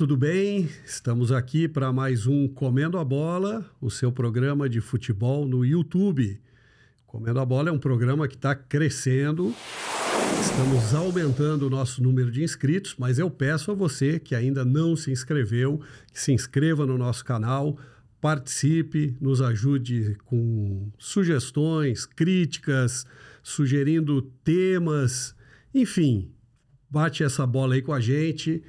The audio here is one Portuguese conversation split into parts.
tudo bem? Estamos aqui para mais um Comendo a Bola, o seu programa de futebol no YouTube. Comendo a Bola é um programa que está crescendo. Estamos aumentando o nosso número de inscritos, mas eu peço a você que ainda não se inscreveu, que se inscreva no nosso canal, participe, nos ajude com sugestões, críticas, sugerindo temas, enfim, bate essa bola aí com a gente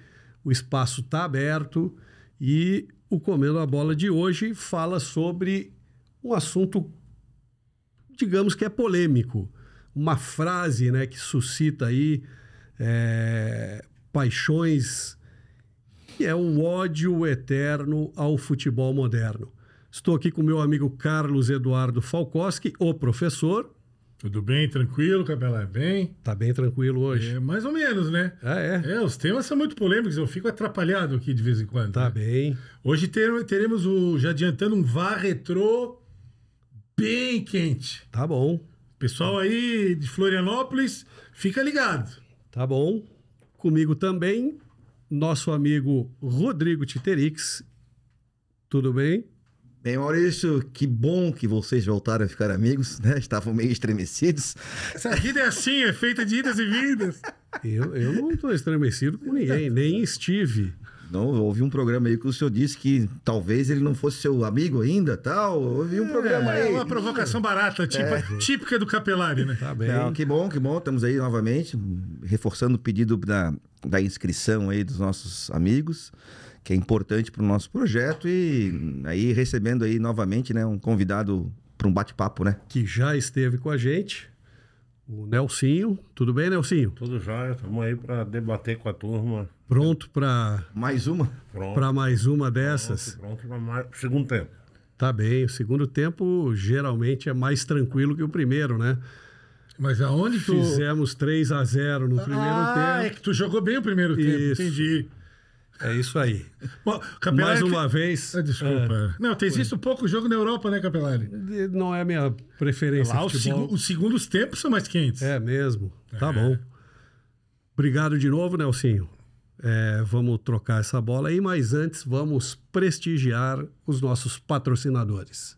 o espaço está aberto e o Comendo a Bola de hoje fala sobre um assunto, digamos que é polêmico. Uma frase né, que suscita aí é, paixões que é um ódio eterno ao futebol moderno. Estou aqui com meu amigo Carlos Eduardo Falcoski, o professor, tudo bem, tranquilo, Capela? Bem? Tá bem tranquilo hoje. É, mais ou menos, né? Ah, é? É, os temas são muito polêmicos, eu fico atrapalhado aqui de vez em quando. Tá né? bem. Hoje teremos o, já adiantando, um VAR retrô bem quente. Tá bom. Pessoal aí de Florianópolis, fica ligado. Tá bom. Comigo também, nosso amigo Rodrigo Titerix. Tudo bem? Bem, Maurício, que bom que vocês voltaram a ficar amigos, né? Estavam meio estremecidos. Essa vida é assim, é feita de idas e vindas. Eu, eu não estou estremecido com ninguém, nem estive. Não, houve um programa aí que o senhor disse que talvez ele não fosse seu amigo ainda, tal. Houve um é, programa é aí. É uma provocação barata, é. típica, é. típica do Capelari, né? Tá bem. Não, que bom, que bom. Estamos aí novamente, reforçando o pedido da, da inscrição aí dos nossos amigos que é importante para o nosso projeto e hum, aí recebendo aí novamente né, um convidado para um bate-papo, né? Que já esteve com a gente, o Nelsinho. Tudo bem, Nelsinho? Tudo já. estamos aí para debater com a turma. Pronto para... Mais uma? Para mais uma dessas. Pronto, pronto para mais... segundo tempo. Tá bem, o segundo tempo geralmente é mais tranquilo que o primeiro, né? Mas aonde tu... Fizemos 3 a 0 no primeiro ah, tempo. Ah, é que tu jogou bem o primeiro Isso. tempo, entendi. É isso aí. Bom, Mais uma vez. Ah, desculpa. É, não, tem visto pouco jogo na Europa, né, Capelari? Não é a minha preferência. Lá os, seg os segundos tempos são mais quentes. É mesmo. Tá é. bom. Obrigado de novo, Nelsinho. É, vamos trocar essa bola aí, mas antes vamos prestigiar os nossos patrocinadores.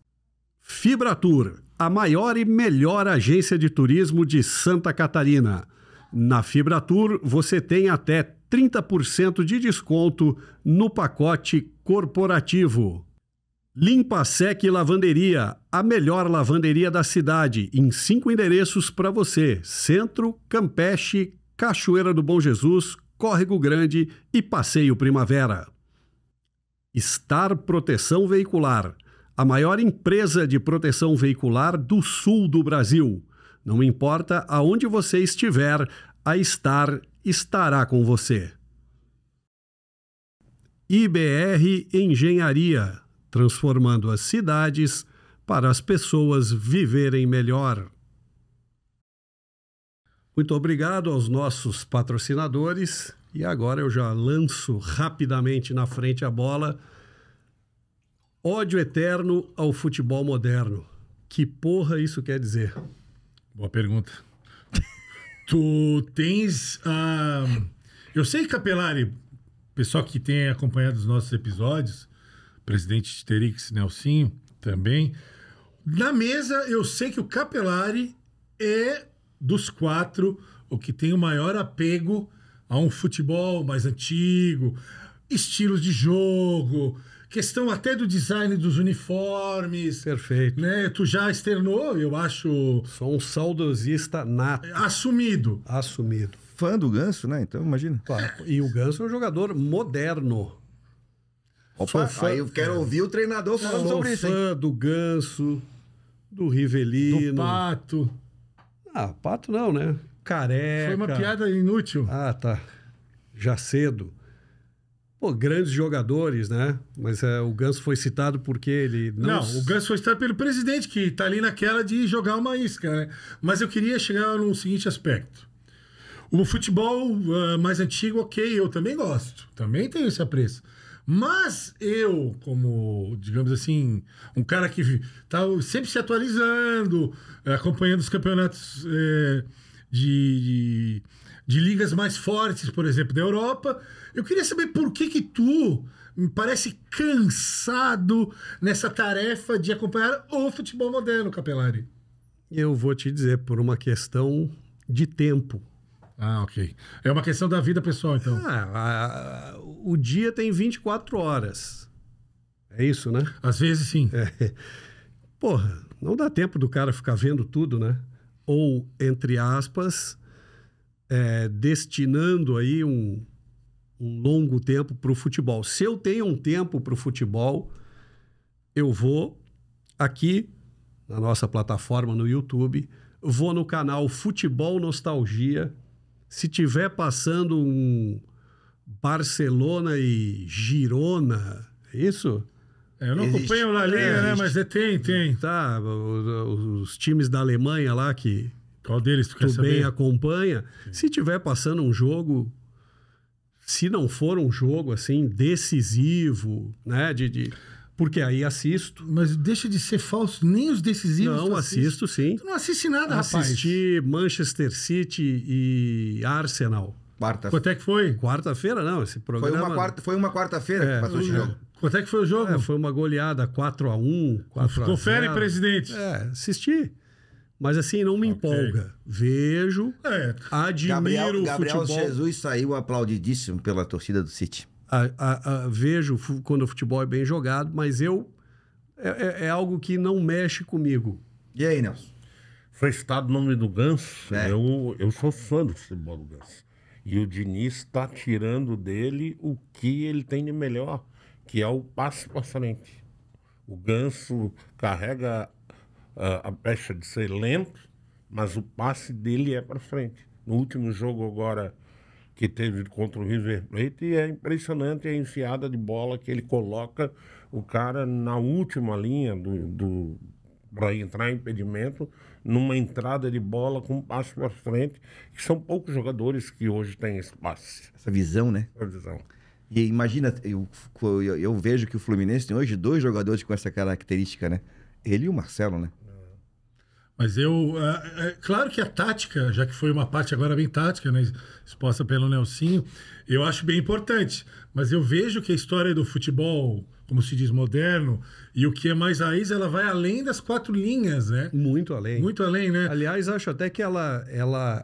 Fibratur, a maior e melhor agência de turismo de Santa Catarina. Na Fibratur você tem até 30% de desconto no pacote corporativo. Limpa Sec Lavanderia, a melhor lavanderia da cidade, em cinco endereços para você: Centro, Campeche, Cachoeira do Bom Jesus, Córrego Grande e Passeio Primavera. Star Proteção Veicular, a maior empresa de proteção veicular do sul do Brasil. Não importa aonde você estiver, a Star estará com você. IBR Engenharia transformando as cidades para as pessoas viverem melhor. Muito obrigado aos nossos patrocinadores. E agora eu já lanço rapidamente na frente a bola. Ódio eterno ao futebol moderno. Que porra isso quer dizer? Boa pergunta. Tu tens. a, ah, eu sei, Capelari, pessoal que tem acompanhado os nossos episódios, presidente Terix Nelsinho também. Na mesa, eu sei que o Capelari é dos quatro o que tem o maior apego a um futebol mais antigo, estilos de jogo, questão até do design dos uniformes. Perfeito. Né? Tu já externou, eu acho. Sou um saudosista nato. Assumido. Assumido. Fã do Ganso, né? Então, imagina. Claro. E o Ganso é um jogador moderno. Opa, fã... aí eu quero ouvir o treinador falando sobre isso. Sou fã do Ganso, do Rivelino. Do Pato. Ah, Pato não, né? Careca. Foi uma piada inútil. Ah, tá. Já cedo. Pô, grandes jogadores, né? Mas é, o Ganso foi citado porque ele não. Não, o Ganso foi citado pelo presidente, que tá ali naquela de jogar uma isca, né? Mas eu queria chegar no seguinte aspecto. O futebol uh, mais antigo, ok, eu também gosto. Também tenho esse apreço. Mas eu, como, digamos assim, um cara que tá sempre se atualizando, acompanhando os campeonatos eh, de, de de ligas mais fortes, por exemplo, da Europa. Eu queria saber por que que tu me parece cansado nessa tarefa de acompanhar o futebol moderno, Capelari. Eu vou te dizer por uma questão de tempo. Ah, ok. É uma questão da vida pessoal, então. Ah, a, a, o dia tem 24 horas. É isso, né? Às vezes, sim. É. Porra, não dá tempo do cara ficar vendo tudo, né? Ou, entre aspas, é, destinando aí um, um longo tempo para o futebol. Se eu tenho um tempo para o futebol, eu vou aqui na nossa plataforma no YouTube, vou no canal Futebol Nostalgia. Se tiver passando um Barcelona e Girona, é isso? É, eu não acompanho na linha, é, né? Mas é, tem, tem. Tá, os, os times da Alemanha lá que qual deles tu, tu quer bem saber? acompanha. Sim. Se tiver passando um jogo, se não for um jogo assim decisivo, né, de, de porque aí assisto. Mas deixa de ser falso, nem os decisivos. Não, assisto sim. Tu não assiste nada, Assisti rapaz. Assisti Manchester City e Arsenal. Quarta. Quanto é que foi? Quarta-feira, não, esse programa. Foi uma, quarta, foi uma quarta-feira é, que passou de é. jogo. Quanto é que foi o jogo? É, foi uma goleada 4x1. Confere, presidente. É, assisti. Mas assim, não me okay. empolga. Vejo, é. admiro Gabriel, o Gabriel Jesus saiu aplaudidíssimo pela torcida do City. A, a, a, vejo quando o futebol é bem jogado, mas eu... É, é, é algo que não mexe comigo. E aí, Nelson? Foi citado o nome do Ganso. É. Eu, eu sou fã do futebol do Ganso. E o Diniz está tirando dele o que ele tem de melhor, que é o passe para frente. O Ganso carrega ah, a pecha de ser lento, mas o passe dele é para frente. No último jogo agora que teve contra o River Plate, é impressionante a enfiada de bola que ele coloca o cara na última linha do, do para entrar em impedimento, numa entrada de bola com um passe para frente, que são poucos jogadores que hoje têm espaço. Essa visão, né? Essa visão. E imagina, eu, eu, eu vejo que o Fluminense tem hoje dois jogadores com essa característica, né? Ele e o Marcelo, né? Mas eu. É, é, claro que a tática, já que foi uma parte agora bem tática, né, exposta pelo Nelsinho, eu acho bem importante. Mas eu vejo que a história do futebol, como se diz, moderno, e o que é mais raiz, ela vai além das quatro linhas, né? Muito além. Muito além, né? Aliás, acho até que ela, ela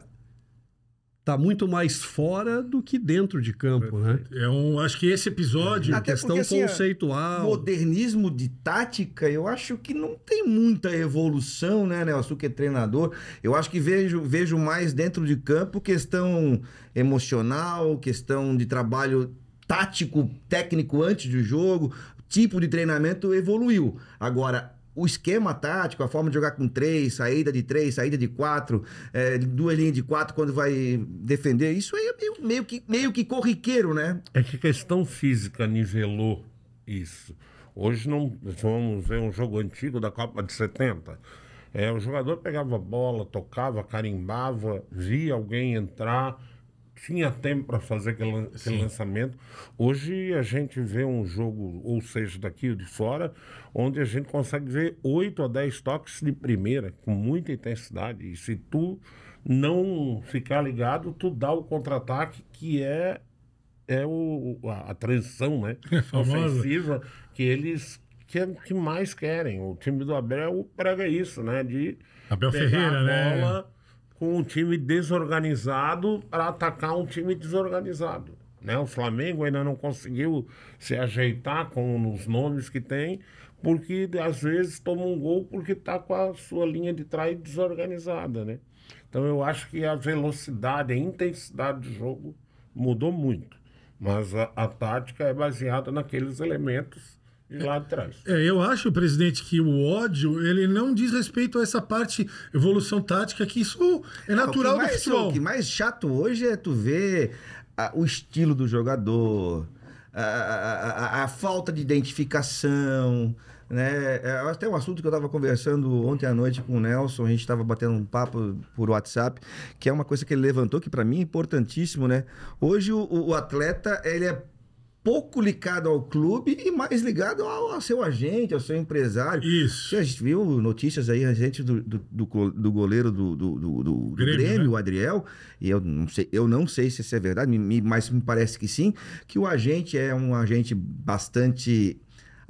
tá muito mais fora do que dentro de campo, né? É um, acho que esse episódio, Até questão porque, assim, conceitual, modernismo de tática, eu acho que não tem muita evolução, né, Nelson, que é treinador. Eu acho que vejo, vejo mais dentro de campo questão emocional, questão de trabalho tático, técnico antes do jogo, tipo de treinamento evoluiu. Agora o esquema tático, a forma de jogar com três, saída de três, saída de quatro, é, duas linhas de quatro quando vai defender, isso aí é meio, meio, que, meio que corriqueiro, né? É que a questão física nivelou isso. Hoje não vamos ver um jogo antigo da Copa de 70. É, o jogador pegava a bola, tocava, carimbava, via alguém entrar tinha tempo para fazer aquele, aquele lançamento. Hoje a gente vê um jogo, ou seja, daqui ou de fora, onde a gente consegue ver 8 a 10 toques de primeira, com muita intensidade. E se tu não ficar ligado, tu dá o contra-ataque, que é, é o, a, a transição né? É ofensiva que eles que, é, que mais querem. O time do Abel prega isso, né? De Abel Ferreira, né? com um time desorganizado para atacar um time desorganizado. Né? O Flamengo ainda não conseguiu se ajeitar com os nomes que tem, porque às vezes toma um gol porque está com a sua linha de trás desorganizada. Né? Então eu acho que a velocidade, a intensidade do jogo mudou muito. Mas a, a tática é baseada naqueles elementos e lá atrás. É, eu acho, presidente, que o ódio ele não diz respeito a essa parte evolução tática, que isso é natural não, do futebol. O que mais chato hoje é tu ver ah, o estilo do jogador, a, a, a, a falta de identificação. Né? É até um assunto que eu estava conversando ontem à noite com o Nelson, a gente estava batendo um papo por WhatsApp, que é uma coisa que ele levantou que para mim é importantíssimo, né? Hoje o, o atleta ele é pouco ligado ao clube e mais ligado ao, ao, seu agente, ao seu empresário. Isso. A gente viu notícias aí recentes do, do, do, do goleiro do, do, do, do Grêmio, Grêmio né? o Adriel, e eu não sei, eu não sei se isso é verdade, mas me parece que sim, que o agente é um agente bastante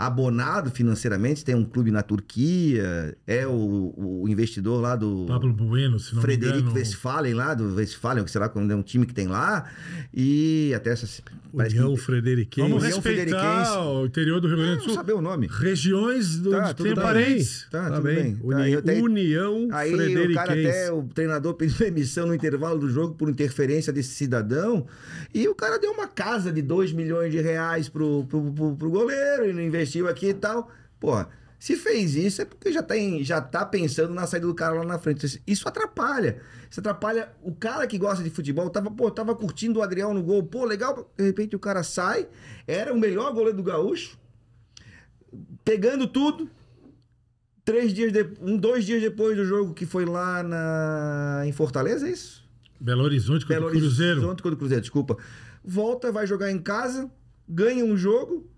abonado financeiramente, tem um clube na Turquia, é o, o investidor lá do. Pablo Bueno, se não Frederico me engano. Westphalen, lá do Westphalen, sei lá quando é um time que tem lá. E até essas. União Frederiquense. Vamos respeitar o interior do Rio Grande do Sul. Não saber o nome. Regiões do tá, tem parentes. Tá, tá, tudo bem. bem. Tá, União aí, Frederiquense. Aí o cara até, o treinador pediu emissão no intervalo do jogo por interferência desse cidadão. E o cara deu uma casa de 2 milhões de reais pro, pro, pro, pro goleiro e não investiu aqui e tal. Porra, se fez isso é porque já, tem, tá já tá pensando na saída do cara lá na frente. Isso atrapalha. Isso atrapalha o cara que gosta de futebol. Tava, pô, tava curtindo o Adrião no gol. Pô, legal. De repente o cara sai. Era o melhor goleiro do Gaúcho. Pegando tudo. Três dias de, um, dois dias depois do jogo que foi lá na, em Fortaleza, é isso? Belo Horizonte contra Belo Cruzeiro. Belo Horizonte contra o Cruzeiro, desculpa. Volta, vai jogar em casa, ganha um jogo,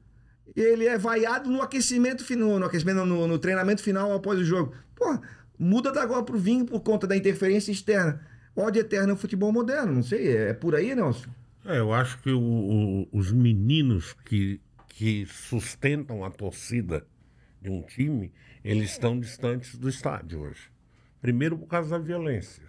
e ele é vaiado no aquecimento final, no aquecimento no, no, treinamento final após o jogo. Pô, muda da água pro vinho por conta da interferência externa. Ódio eterno no futebol moderno, não sei, é, é por aí, Nelson? É, eu acho que o, o, os meninos que, que sustentam a torcida de um time, eles estão distantes do estádio hoje. Primeiro por causa da violência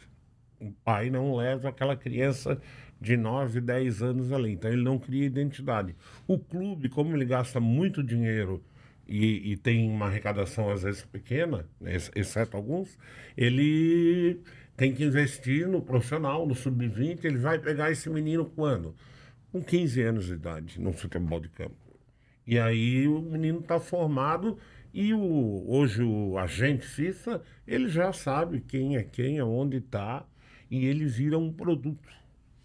o pai não leva aquela criança de 9, 10 anos ali. Então ele não cria identidade. O clube, como ele gasta muito dinheiro e, e tem uma arrecadação às vezes pequena, né, exceto alguns, ele tem que investir no profissional, no sub-20. Ele vai pegar esse menino quando? Com 15 anos de idade, no futebol de campo. E aí o menino está formado e o, hoje o agente FIFA, ele já sabe quem é quem, aonde está e ele vira um produto.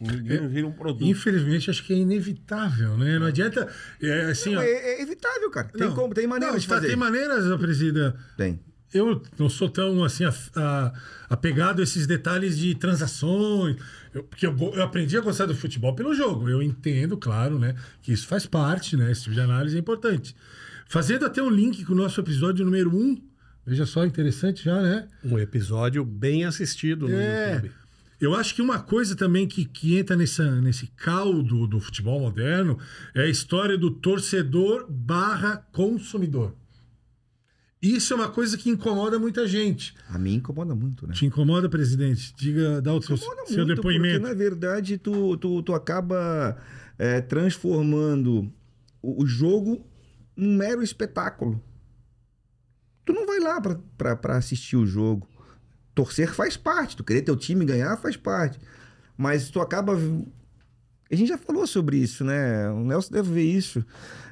O menino é, vira um produto. Infelizmente, acho que é inevitável, né? Não é. adianta. É, assim, não, ó, é, é, evitável, cara. Tem não, como, tem maneiras não, de fazer. Tem maneiras, presidente. Tem eu não sou tão assim a, a, apegado a esses detalhes de transações, eu, porque eu, eu, aprendi a gostar do futebol pelo jogo. Eu entendo, claro, né, que isso faz parte, né, esse tipo de análise é importante. Fazendo até um link com o nosso episódio número 1, um, veja só, interessante já, né? Um episódio bem assistido no é, YouTube. Eu acho que uma coisa também que, que entra nessa, nesse caldo do futebol moderno é a história do torcedor barra consumidor. Isso é uma coisa que incomoda muita gente. A mim incomoda muito, né? Te incomoda, presidente? Diga, dá o seu, seu depoimento. Porque, na verdade, tu, tu, tu acaba é, transformando o, o jogo num mero espetáculo. Tu não vai lá para assistir o jogo torcer faz parte, tu querer teu time ganhar faz parte. Mas tu acaba. A gente já falou sobre isso, né? O Nelson deve ver isso.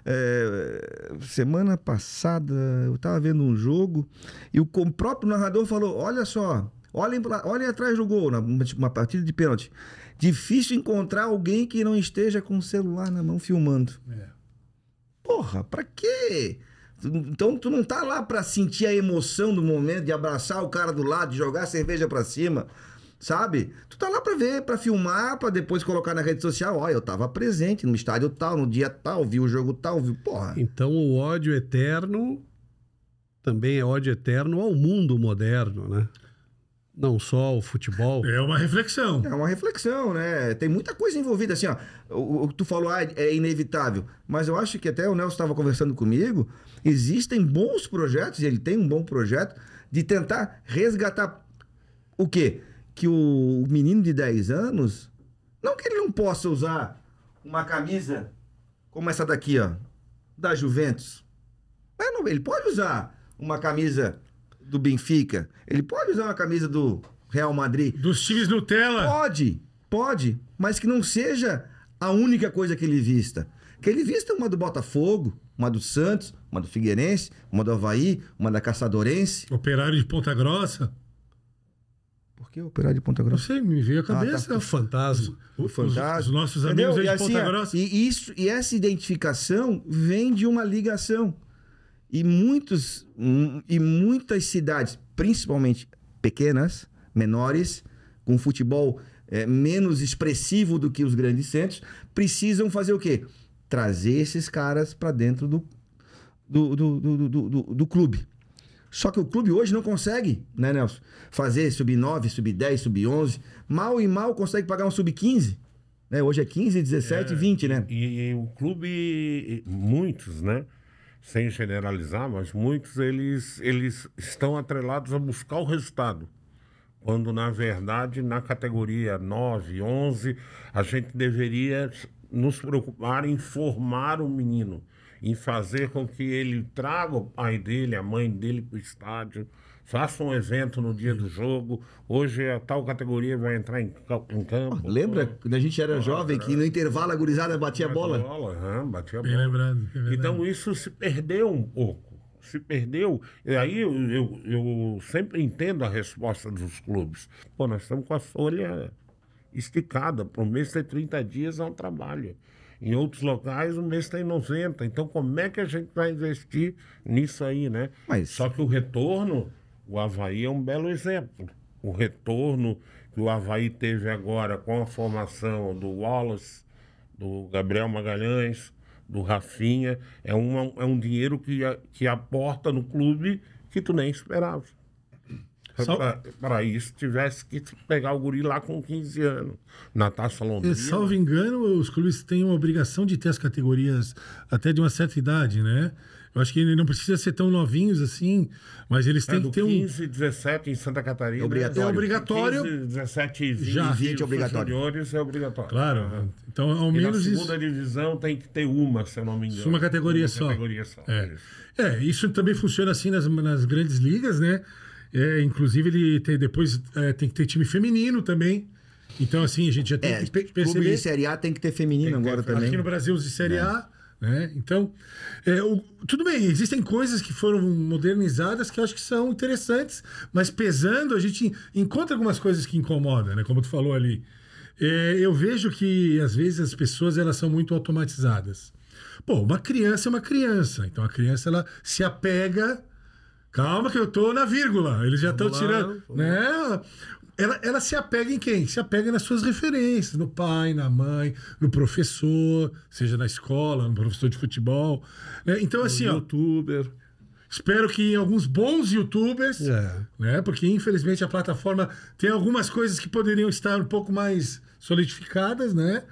É... semana passada eu tava vendo um jogo e o próprio narrador falou: olha só, olhem, olhem atrás do gol, numa partida de pênalti. Difícil encontrar alguém que não esteja com o celular na mão filmando. É. Porra, pra quê? Então tu não tá lá para sentir a emoção do momento, de abraçar o cara do lado, de jogar a cerveja para cima, sabe? Tu tá lá para ver, para filmar, para depois colocar na rede social, ó, eu tava presente no estádio tal, no dia tal, vi o jogo tal, vi, porra. Então o ódio eterno também é ódio eterno ao mundo moderno, né? não só o futebol. É uma reflexão. É uma reflexão, né? Tem muita coisa envolvida assim, ó. O, o que tu falou ah, é inevitável, mas eu acho que até o Nelson estava conversando comigo, existem bons projetos, e ele tem um bom projeto de tentar resgatar o quê? Que o, o menino de 10 anos, não que ele não possa usar uma camisa como essa daqui, ó, da Juventus. Mas não, ele pode usar uma camisa do Benfica, ele pode usar uma camisa do Real Madrid. Dos times Nutella. Pode, pode, mas que não seja a única coisa que ele vista. Que ele vista uma do Botafogo, uma do Santos, uma do Figueirense, uma do Havaí, uma da Caçadorense. Operário de Ponta Grossa. Por que operário de Ponta Grossa? Não sei, me veio a cabeça. Ah, tá. É o fantasma. O, o fantasma. Os, os nossos amigos aí de e Ponta assim, Grossa. E, isso, e essa identificação vem de uma ligação. E muitos e muitas cidades, principalmente pequenas, menores, com futebol é, menos expressivo do que os grandes centros, precisam fazer o quê? Trazer esses caras para dentro do do, do, do, do, do clube. Só que o clube hoje não consegue, né, Nelson? Fazer sub-9, sub-10, sub-11. Mal e mal consegue pagar um sub-15. Né? Hoje é 15, 17, é, 20, né? E, e, o clube, muitos, né? sem generalizar, mas muitos eles, eles estão atrelados a buscar o resultado. Quando, na verdade, na categoria 9, 11, a gente deveria nos preocupar em formar o menino, em fazer com que ele traga o pai dele, a mãe dele para o estádio, faça um evento no dia do jogo, hoje a tal categoria vai entrar em, em campo. Ah, lembra? Pô. Quando a gente era ah, jovem, que no intervalo a gurizada batia, batia bola? bola batia bola. É então isso se perdeu um pouco. Se perdeu. E aí eu, eu, eu sempre entendo a resposta dos clubes. Pô, nós estamos com a folha esticada. Para um mês tem 30 dias, é um trabalho. Em outros locais, o mês tem 90. Então, como é que a gente vai investir nisso aí, né? Mas... Só que o retorno o Havaí é um belo exemplo. O retorno que o Havaí teve agora com a formação do Wallace, do Gabriel Magalhães, do Rafinha, é, é um dinheiro que, que aporta no clube que tu nem esperava. Só... Para isso, tivesse que pegar o guri lá com 15 anos, na Taça Londrina. É, salvo engano, os clubes têm uma obrigação de ter as categorias até de uma certa idade, né? Eu acho que ele não precisa ser tão novinhos assim, mas eles é, têm é, que ter 15, um. 15, 17 em Santa Catarina. É obrigatório. É obrigatório. 15, 17 e 20, Já. 20 é obrigatório. juniores é obrigatório. Claro. Uhum. Então, ao menos. E na segunda isso... divisão tem que ter uma, se eu não me engano. Uma categoria uma só. Categoria só. É. é. isso também funciona assim nas, nas grandes ligas, né? É, inclusive, ele tem, depois é, tem que ter time feminino também. Então, assim, a gente já tem é, que perceber... Clube de Série A tem que ter feminino que agora também. Aqui no Brasil, os de Série é. A né? Então, é, o, tudo bem, existem coisas que foram modernizadas que eu acho que são interessantes, mas pesando, a gente encontra algumas coisas que incomodam, né? como tu falou ali. É, eu vejo que, às vezes, as pessoas elas são muito automatizadas. Pô, uma criança é uma criança, então a criança ela se apega Calma que eu tô na vírgula. Eles já estão tirando, né? ela, ela se apega em quem? Se apega nas suas referências, no pai, na mãe, no professor, seja na escola, no professor de futebol. Né? Então, no assim, youtuber. Ó, Espero que alguns bons youtubers, é. né? Porque infelizmente a plataforma tem algumas coisas que poderiam estar um pouco mais solidificadas, né?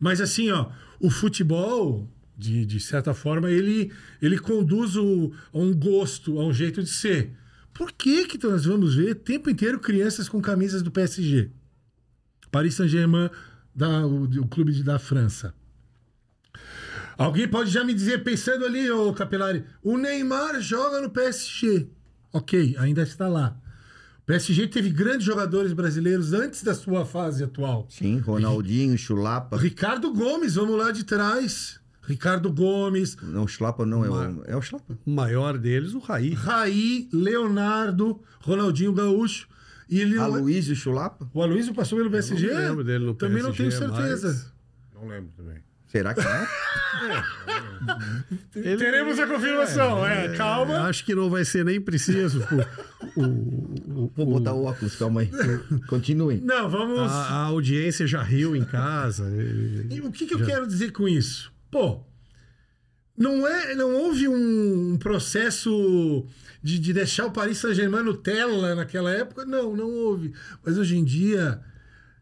Mas assim, ó, o futebol, de, de certa forma, ele, ele conduz o, a um gosto, a um jeito de ser. Por que, que nós vamos ver o tempo inteiro crianças com camisas do PSG? Paris Saint-Germain, o, o clube da França. Alguém pode já me dizer, pensando ali, ô Capelari, o Neymar joga no PSG. Ok, ainda está lá. O PSG teve grandes jogadores brasileiros antes da sua fase atual. Sim, Ronaldinho, Chulapa. Ricardo Gomes, vamos lá de trás. Ricardo Gomes. Não, Schlapa não é o. É o O Maior deles, o Raí. Raí, Leonardo, Ronaldinho Gaúcho. E ele... Aloysio Chulapa? O Aloysio passou pelo PSG? Eu não lembro dele no Também não tenho certeza. Mas... Não lembro também. Será que é? Ele... Teremos a confirmação. É, é, calma. Acho que não vai ser nem preciso. O, o, o, Vou botar o óculos, calma aí. Continuem. Não, vamos. A, a audiência já riu em casa. E, o que, que já... eu quero dizer com isso? Pô, não, é, não houve um processo de, de deixar o Paris Saint-Germain no tela naquela época? Não, não houve. Mas hoje em dia,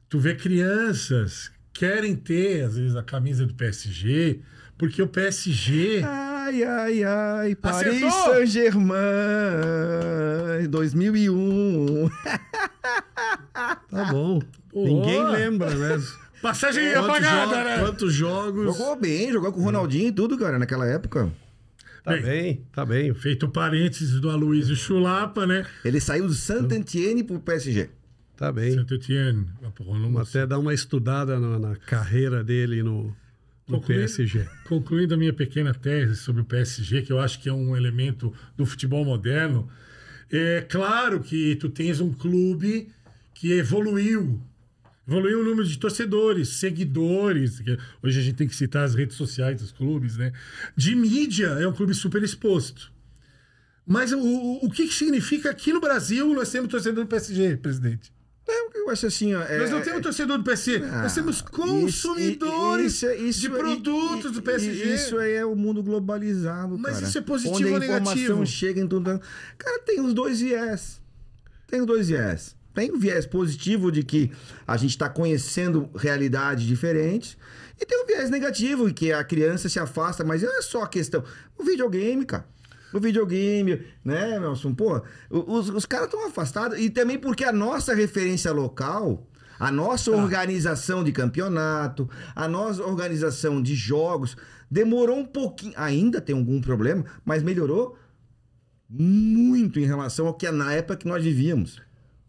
tu vê crianças querem ter, às vezes, a camisa do PSG, porque o PSG. Ai, ai, ai, Paris Saint-Germain 2001. tá bom. Ninguém lembra, né? Passagem é, apagada, né? Quantos jogos. Jogou bem, jogou com o Ronaldinho e tudo, cara, naquela época. Tá bem, bem, tá bem. Feito parênteses do Aloysio Chulapa, né? Ele saiu do Saint-Étienne pro PSG. Tá bem. Saint-Étienne. Vamos até dar uma estudada na, na carreira dele no, no concluindo, PSG. Concluindo a minha pequena tese sobre o PSG, que eu acho que é um elemento do futebol moderno, é claro que tu tens um clube que evoluiu Evoluiu o número de torcedores, seguidores. Hoje a gente tem que citar as redes sociais dos clubes, né? De mídia, é um clube super exposto. Mas o, o que, que significa aqui no Brasil nós temos torcedor do PSG, presidente? É, eu acho assim, ó, é, Nós não temos é, torcedor do PSG, não, ah, nós temos consumidores isso, é, isso, de produtos do PSG. Isso aí é o mundo globalizado. Mas cara. isso é positivo Onde ou negativo? informação chega em tudo. Cara, tem os dois viés. Tem os dois viés tem o um viés positivo de que a gente está conhecendo realidades diferentes. E tem o um viés negativo, que a criança se afasta, mas não é só a questão. O videogame, cara. O videogame, né, Nelson? Pô, os, os caras estão afastados. E também porque a nossa referência local, a nossa tá. organização de campeonato, a nossa organização de jogos, demorou um pouquinho. Ainda tem algum problema, mas melhorou muito em relação ao que na época que nós vivíamos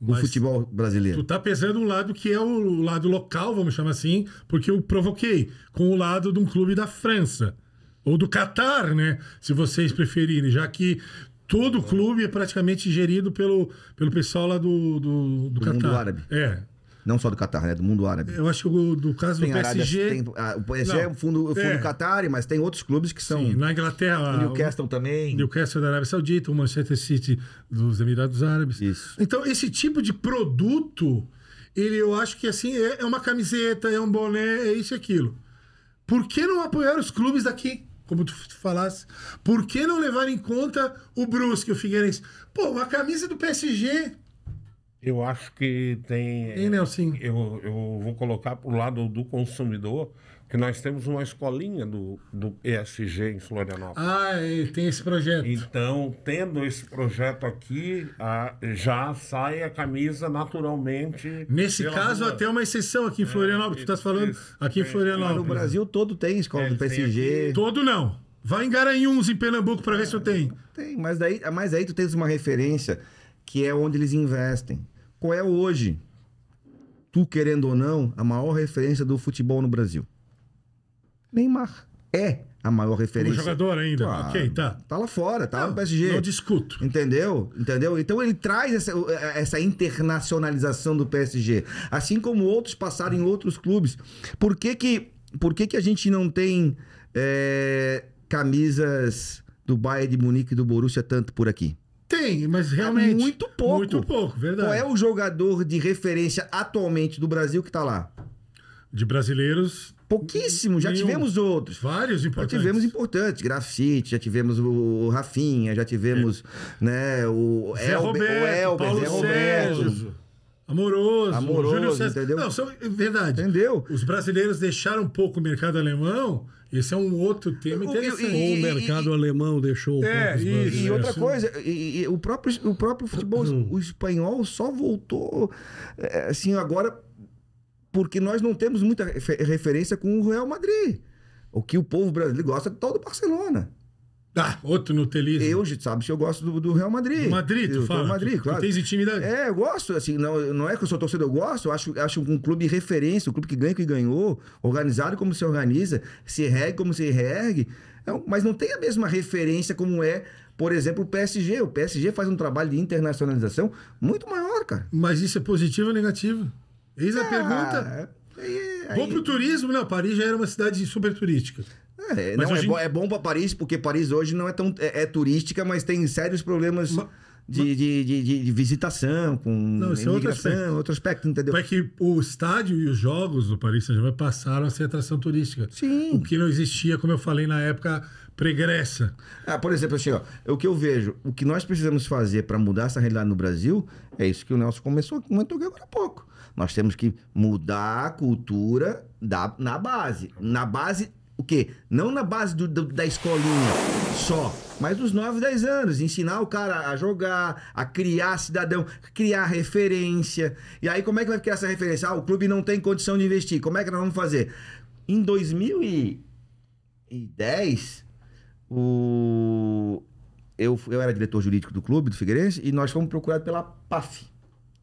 do futebol brasileiro. Tu tá pesando um lado que é o lado local, vamos chamar assim, porque eu provoquei, com o lado de um clube da França. Ou do Catar, né? Se vocês preferirem, já que todo clube é praticamente gerido pelo, pelo pessoal lá do, do, do, do árabe. É, não só do Qatar, né? Do mundo árabe. Eu acho que o, do caso tem do PSG. Arábia, tem, a, ah, o PSG não, é o fundo, o fundo é. Qatar, mas tem outros clubes que são. Sim, na Inglaterra. O Newcastle o, também. Newcastle da Arábia Saudita, o Manchester City dos Emirados Árabes. Isso. Então, esse tipo de produto, ele eu acho que assim, é, é uma camiseta, é um boné, é isso e aquilo. Por que não apoiar os clubes daqui? como tu, tu falasse. Por que não levar em conta o Brusque, o Figueirense? Pô, a camisa do PSG eu acho que tem. Tem, Nelson. Né, eu, eu vou colocar para o lado do consumidor, que nós temos uma escolinha do, do ESG em Florianópolis. Ah, é, tem esse projeto. Então, tendo esse projeto aqui, já sai a camisa naturalmente. Nesse caso, até uma exceção aqui em é, Florianópolis. É, tu estás falando isso, aqui em Florianópolis. No Brasil todo tem escola é, do PSG. Todo não. Vai em Garanhuns, em Pernambuco, para ver é, se eu tenho. Tem, mas, daí, mas aí tu tens uma referência que é onde eles investem qual é hoje, tu querendo ou não, a maior referência do futebol no Brasil? Neymar é a maior referência. Como jogador ainda, ok, tá. Tá lá fora, tá não, no PSG. Não discuto. Entendeu? Entendeu? Então ele traz essa, essa internacionalização do PSG. Assim como outros passaram em outros clubes. Por que que, por que, que a gente não tem é, camisas do Bayern de Munique e do Borussia tanto por aqui? tem, mas realmente. Muito pouco. Muito pouco, verdade. Qual é o jogador de referência atualmente do Brasil que tá lá? De brasileiros. Pouquíssimo, já nenhum. tivemos outros. Vários importantes. Já tivemos importantes. Grafite, já tivemos o Rafinha, já tivemos é. né, o Zé Elber, Roberto, o Elber, Paulo Zé Roberto. Sérgio. Amoroso, Amoroso Júlio César. Entendeu? Não, são, é verdade. Entendeu? Os brasileiros deixaram um pouco o mercado alemão esse é um outro tema interessante. E, e, o mercado e, alemão deixou é, isso, E outra coisa, o, próprio, o próprio futebol hum. o espanhol só voltou é, assim agora porque nós não temos muita referência com o Real Madrid. O que o povo brasileiro gosta é do tal do Barcelona. Tá, outro nutelismo. Eu, sabe, eu gosto do, do Real Madrid. Do Madrid, tu eu, fala. Do Madrid, claro. Tu tens intimidade. É, eu gosto, assim, não, não é que eu sou torcedor, eu gosto, eu acho, acho um clube referência, um clube que ganha o que ganhou, organizado como se organiza, se regue como se reergue, é mas não tem a mesma referência como é, por exemplo, o PSG. O PSG faz um trabalho de internacionalização muito maior, cara. Mas isso é positivo ou negativo? Eis a ah, pergunta. Aí, é, aí... Vou pro turismo, não, Paris já era uma cidade super turística. É, não, é hoje... é, bo é, bom para Paris, porque Paris hoje não é tão. É, é turística, mas tem sérios problemas. De, de, de, de, visitação, com não, imigração, é outro aspecto. outro aspecto, entendeu? É que o estádio e os jogos do Paris Saint-Germain passaram a ser atração turística. Sim. O que não existia, como eu falei na época pregressa. Ah, por exemplo, assim, ó, o que eu vejo, o que nós precisamos fazer para mudar essa realidade no Brasil é isso que o Nelson começou, comentou aqui agora há pouco. Nós temos que mudar a cultura da, na base. Na base o quê? Não na base do, do, da escolinha só, mas dos 9, 10 anos. Ensinar o cara a jogar, a criar cidadão, criar referência. E aí, como é que vai criar essa referência? Ah, o clube não tem condição de investir. Como é que nós vamos fazer? Em 2010, o... eu, eu era diretor jurídico do clube, do Figueirense, e nós fomos procurados pela PAF.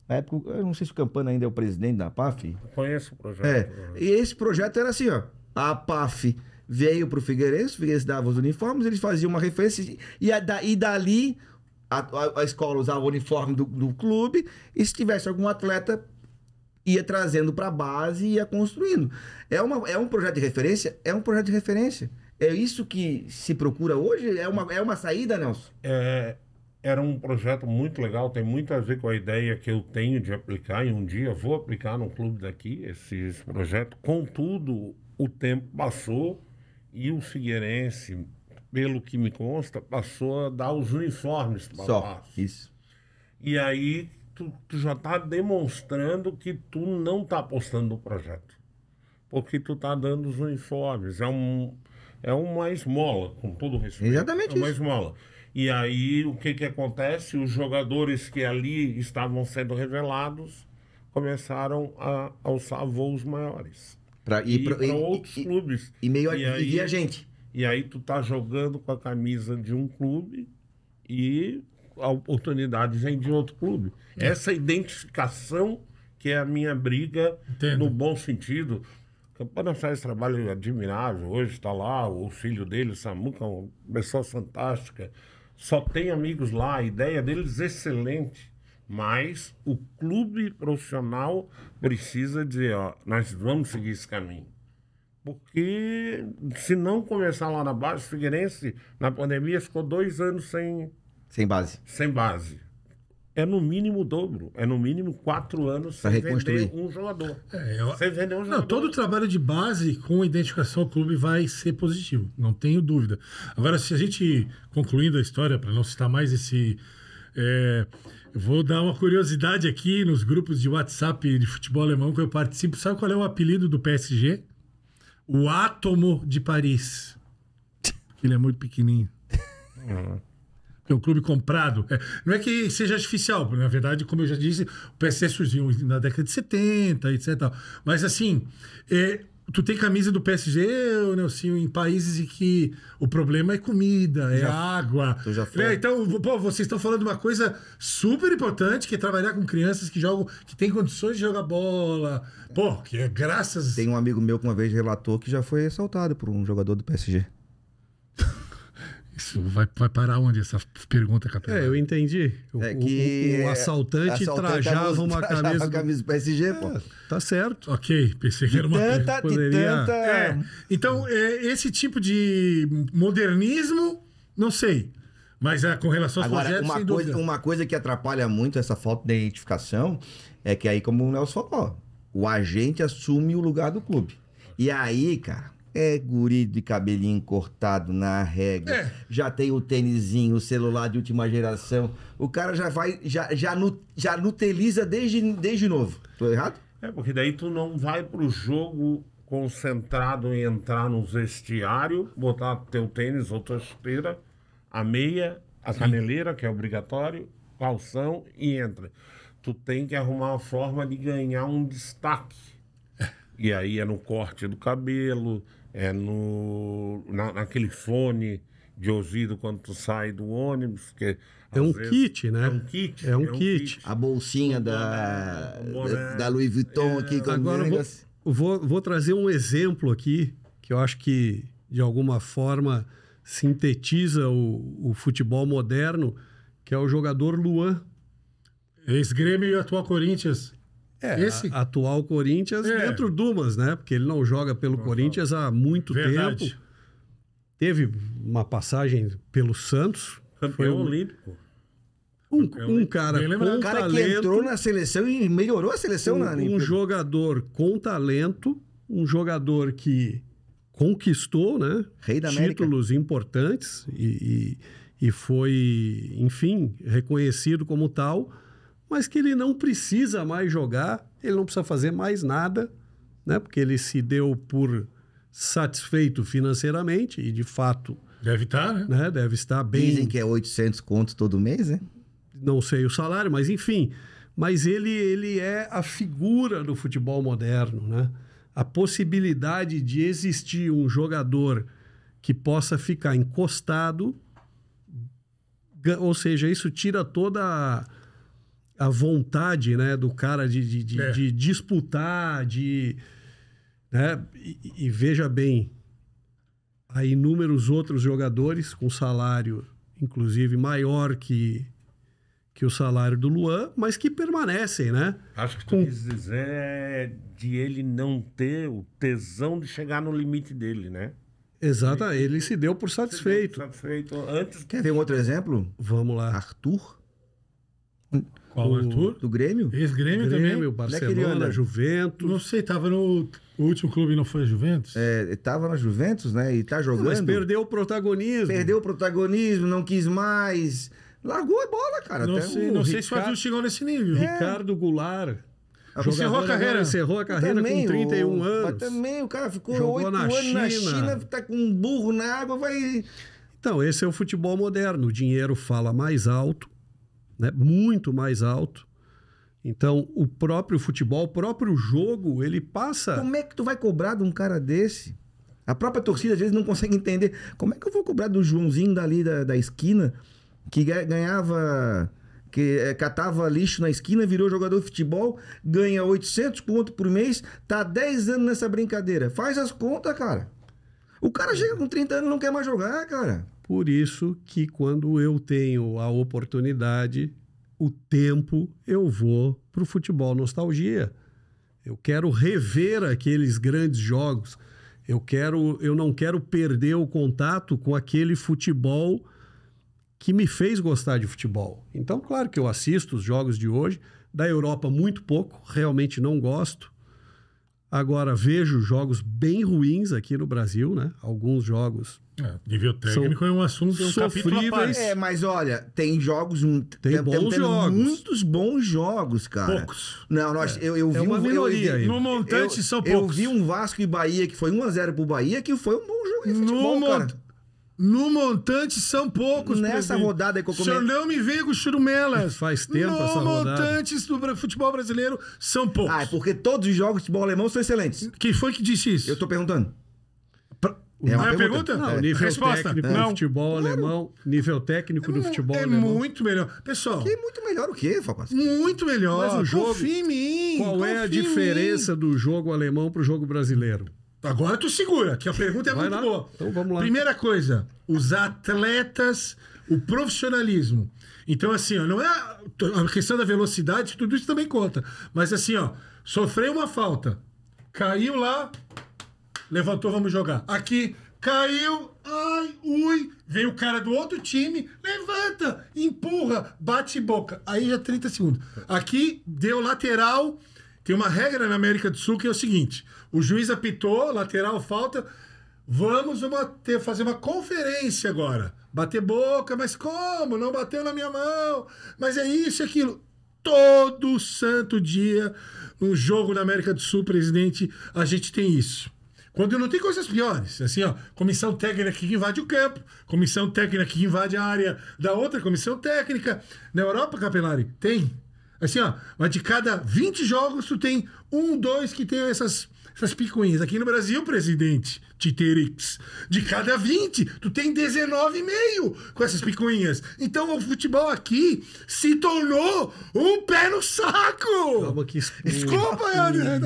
Na época, eu não sei se o Campana ainda é o presidente da PAF. Eu conheço o projeto. É. E esse projeto era assim, ó a PAF veio para o Figueirense, o Figueirense dava os uniformes, eles faziam uma referência e, a, da, e dali a, a, escola usava o uniforme do, do clube e se tivesse algum atleta ia trazendo para a base e ia construindo. É, uma, é um projeto de referência? É um projeto de referência. É isso que se procura hoje? É uma, é uma saída, Nelson? É, era um projeto muito legal, tem muito a ver com a ideia que eu tenho de aplicar e um dia vou aplicar num clube daqui esse, esse projeto. Contudo, o tempo passou e o Figueirense, pelo que me consta, passou a dar os uniformes para Só, Passo. isso. E aí tu, tu já está demonstrando que tu não está apostando no projeto. Porque tu está dando os uniformes. É, um, é uma esmola, com todo respeito. Exatamente É uma isso. esmola. E aí o que, que acontece? Os jogadores que ali estavam sendo revelados começaram a alçar voos maiores para ir para outros e, clubes. E, meio e a, aí, a gente. E aí tu tá jogando com a camisa de um clube e a oportunidade vem de outro clube. É. Essa identificação que é a minha briga Entendo. no bom sentido. Campana faz trabalho é admirável, hoje está lá, o filho dele, Samuca, uma pessoa fantástica. Só tem amigos lá, a ideia deles é excelente. Mas o clube profissional precisa dizer, ó, nós vamos seguir esse caminho. Porque se não começar lá na base, o Figueirense, na pandemia, ficou dois anos sem... Sem base. Sem base. É no mínimo o dobro. É no mínimo quatro anos pra sem vender um jogador. É, eu... Sem vender um jogador. Não, todo trabalho de base com identificação ao clube vai ser positivo. Não tenho dúvida. Agora, se a gente, concluindo a história, para não citar mais esse... É Vou dar uma curiosidade aqui nos grupos de WhatsApp de futebol alemão que eu participo. Sabe qual é o apelido do PSG? O Átomo de Paris. Ele é muito pequenininho. É um clube comprado. É, não é que seja artificial, na verdade, como eu já disse, o PSG surgiu na década de 70, etc. Mas, assim, é, Tu tem camisa do PSG, Nelsinho, em países em que o problema é comida, é já, água. É, então, pô, vocês estão falando uma coisa super importante, que é trabalhar com crianças que jogam, que têm condições de jogar bola. Pô, que é graças. Tem um amigo meu que uma vez relatou que já foi assaltado por um jogador do PSG. Isso vai, vai parar onde essa pergunta, Capelão? É, eu entendi. O, é que o, o, assaltante, assaltante, trajava uma camisa. Do... camisa do PSG, é, pô. Tá certo. Ok, pensei que era uma tanta, poderia... tanta... É. Então, é, esse tipo de modernismo, não sei. Mas é, com relação aos Agora, projetos, uma coisa, uma coisa que atrapalha muito essa falta de identificação é que aí, como o Nelson falou, o agente assume o lugar do clube. E aí, cara, é guri de cabelinho cortado na régua. É. Já tem o tênisinho, o celular de última geração. O cara já vai, já, já, nu, já nuteliza desde, desde novo. Tô errado? É, porque daí tu não vai pro jogo concentrado em entrar no vestiário, botar teu tênis ou tua chuteira, a meia, a caneleira, que é obrigatório, calção e entra. Tu tem que arrumar uma forma de ganhar um destaque. É. E aí é no corte do cabelo, é no, na, naquele fone de ouvido quando tu sai do ônibus. Que, é um vezes, kit, né? É um kit. É um, é um kit. kit. A bolsinha da, da, né? da Louis Vuitton é, aqui. É Agora vou, vou, vou trazer um exemplo aqui que eu acho que, de alguma forma, sintetiza o, o futebol moderno, que é o jogador Luan. Ex-Grêmio e atual Corinthians. É, Esse... a, atual Corinthians é. dentro Dumas, né? Porque ele não joga pelo Corinthians há muito Verdade. tempo. Teve uma passagem pelo Santos. Campeão foi um... olímpico. Um, um, cara com um cara talento, que entrou na seleção e melhorou a seleção um, na Um jogador com talento, um jogador que conquistou né, títulos importantes e, e, e foi, enfim, reconhecido como tal mas que ele não precisa mais jogar, ele não precisa fazer mais nada, né? Porque ele se deu por satisfeito financeiramente e de fato deve estar, tá, né? né? Deve estar bem. Dizem que é 800 contos todo mês, né? Não sei o salário, mas enfim, mas ele ele é a figura do futebol moderno, né? A possibilidade de existir um jogador que possa ficar encostado, ou seja, isso tira toda a a vontade né, do cara de, de, de, é. de disputar, de. Né? E, e, veja bem, há inúmeros outros jogadores com salário, inclusive, maior que, que o salário do Luan, mas que permanecem, né? Acho que tu com... quis dizer de ele não ter o tesão de chegar no limite dele, né? Exato, ele, ele se deu por satisfeito. Deu por satisfeito. Antes... Quer ver um outro exemplo? Vamos lá. Arthur? Qual, o Arthur? Do Grêmio? Ex-Grêmio também. Grêmio, é Barcelona, né? Juventus. Não sei, tava no. O último clube não foi a Juventus? É, tava na Juventus, né? E tá jogando. Mas perdeu o protagonismo. Perdeu o protagonismo, não quis mais. Largou a bola, cara. Não Até sei, não Ricardo... sei se o Arthur chegou nesse nível. É. Ricardo Goulart. Ah, Encerrou a né? carreira. Encerrou a carreira também, com 31 o... anos. Mas também o cara ficou Jogou na anos China. na China, tá com um burro na água, vai. Então, esse é o futebol moderno. O dinheiro fala mais alto né? muito mais alto. Então, o próprio futebol, o próprio jogo, ele passa. Como é que tu vai cobrar de um cara desse? A própria torcida às vezes não consegue entender. Como é que eu vou cobrar do Joãozinho dali da, da esquina, que ganhava. que é, catava lixo na esquina, virou jogador de futebol, ganha 800 conto por mês, tá 10 anos nessa brincadeira. Faz as contas, cara. O cara chega com 30 anos e não quer mais jogar, cara. Por isso que quando eu tenho a oportunidade, o tempo, eu vou para o futebol nostalgia. Eu quero rever aqueles grandes jogos. Eu quero, eu não quero perder o contato com aquele futebol que me fez gostar de futebol. Então, claro que eu assisto os jogos de hoje da Europa muito pouco, realmente não gosto. Agora vejo jogos bem ruins aqui no Brasil, né? Alguns jogos é, nível técnico São é um assunto é um sofríveis. É, mas olha, tem jogos. Tem, tem bons jogos. Muitos bons jogos, cara. Poucos. Não, nós, é. eu, eu é vi é uma um, Eu, no montante eu, são poucos. Eu vi um Vasco e Bahia que foi 1x0 pro Bahia, que foi um bom jogo de no No montante são poucos. Nessa presidente. rodada que eu comentei. O senhor não me veio com churumelas. Faz tempo no essa rodada. montantes do futebol brasileiro são poucos. Ah, é porque todos os jogos de futebol alemão são excelentes. Quem foi que disse isso? Eu tô perguntando. É uma ah, pergunta? pergunta? Não, é. nível Resposta. técnico do futebol claro. alemão, nível técnico é, do futebol é alemão. É muito melhor. Pessoal... Que é muito melhor o quê, Fabrício? Muito melhor. Mas o jogo, confia em mim. Qual é a diferença do jogo alemão para o jogo brasileiro? Agora tu segura, que a pergunta é Vai muito lá. boa. Então vamos lá. Primeira coisa, os atletas, o profissionalismo. Então, assim, ó, não é a questão da velocidade, tudo isso também conta. Mas assim, ó, sofreu uma falta, caiu lá, levantou, vamos jogar. Aqui, caiu, ai, ui, vem o cara do outro time, levanta, empurra, bate boca. Aí já 30 segundos. Aqui, deu lateral. Tem uma regra na América do Sul que é o seguinte: o juiz apitou, lateral, falta. Vamos fazer uma conferência agora. Bater boca, mas como? Não bateu na minha mão. Mas é isso e é aquilo. Todo santo dia, num jogo da América do Sul, presidente, a gente tem isso. Quando não tem coisas piores, assim, ó, comissão técnica que invade o campo, comissão técnica que invade a área da outra comissão técnica. Na Europa, Capelari, tem. Assim, ó, mas de cada 20 jogos, tu tem um, dois que tem essas, essas picuinhas. Aqui no Brasil, presidente Titerix, de cada 20, tu tem 19,5 com essas picuinhas. Então o futebol aqui se tornou um pé no saco! Calma que expo... Desculpa,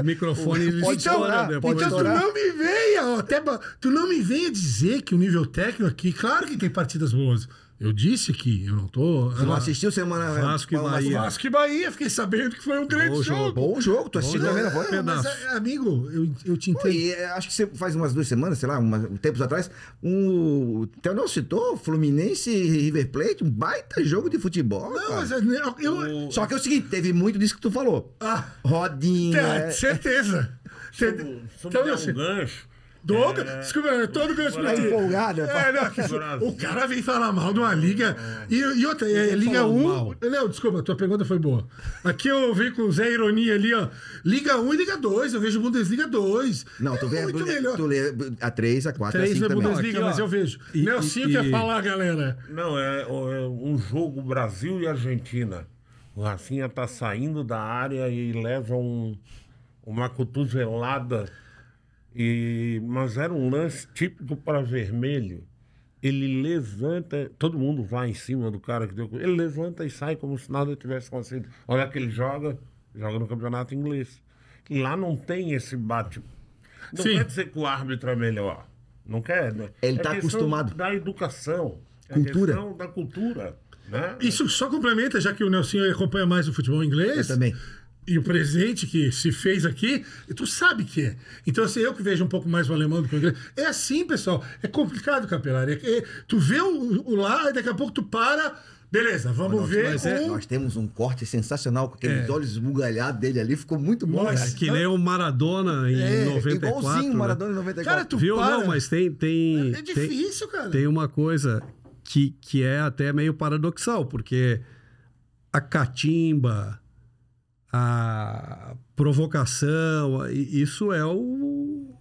o, microfone então, pode então, estourar, né? pode então tu não me venha, ó, até, tu não me venha dizer que o nível técnico aqui, claro que tem partidas boas. Eu disse que eu não tô. Você não assistiu semana Vasco e Bahia. Vasco e Bahia, fiquei sabendo que foi um grande bom jogo. Bom jogo, tu assistiu também, foi? É, mas, amigo, eu, eu te entendo. É, acho que você faz umas duas semanas, sei lá, um tempos atrás, um. O Theo não citou Fluminense e River Plate, um baita jogo de futebol. Não, mas é, né, eu, eu... Só que é o seguinte, teve muito disso que tu falou. Ah, Rodinha. Certeza. Sobre, sobre então, um gancho Douglas, é, desculpa, todo gancho pra ti. empolgado. É, não, o cara vem falar mal de uma liga. E, e outra, é, Liga 1. Um, não, desculpa, tua pergunta foi boa. Aqui eu vi com o Zé Ironia ali, ó. Liga 1 e Liga 2. Eu vejo Bundesliga 2. Não, é tu vê muito melhor. Tu lê a 3, a 4, a 5 é também. 3 é Bundesliga, aqui, mas eu vejo. E, Meu 5 e... é falar, galera. Não, é, é, um jogo Brasil e Argentina. O Rafinha tá saindo da área e leva um, uma cotovelada e, mas era um lance típico para vermelho. Ele levanta, todo mundo vai em cima do cara que deu. Ele levanta e sai como se nada tivesse acontecido. Olha que ele joga, joga no campeonato inglês. E lá não tem esse bate. Não Sim. quer dizer que o árbitro é melhor. Não quer. Né? Ele está é tá acostumado. Da educação. É cultura. É da cultura. Né? Isso só complementa, já que o Nelson acompanha mais o futebol inglês. Eu também e o presente que se fez aqui, tu sabe que é. Então, assim, eu que vejo um pouco mais o alemão do que o inglês. É assim, pessoal. É complicado, Capelari. É, é, tu vê o, o lá e daqui a pouco tu para. Beleza, vamos nós, ver. Nós, um... É, nós temos um corte sensacional com aqueles é. olhos esbugalhados dele ali, ficou muito bom. Nossa, cara. É que nem o Maradona em é, 94. Igualzinho o né? Maradona em 94. Cara, tu Viu? Para. Não, mas tem. tem é, é difícil, tem, cara. Tem uma coisa que, que é até meio paradoxal, porque a catimba a provocação, isso é o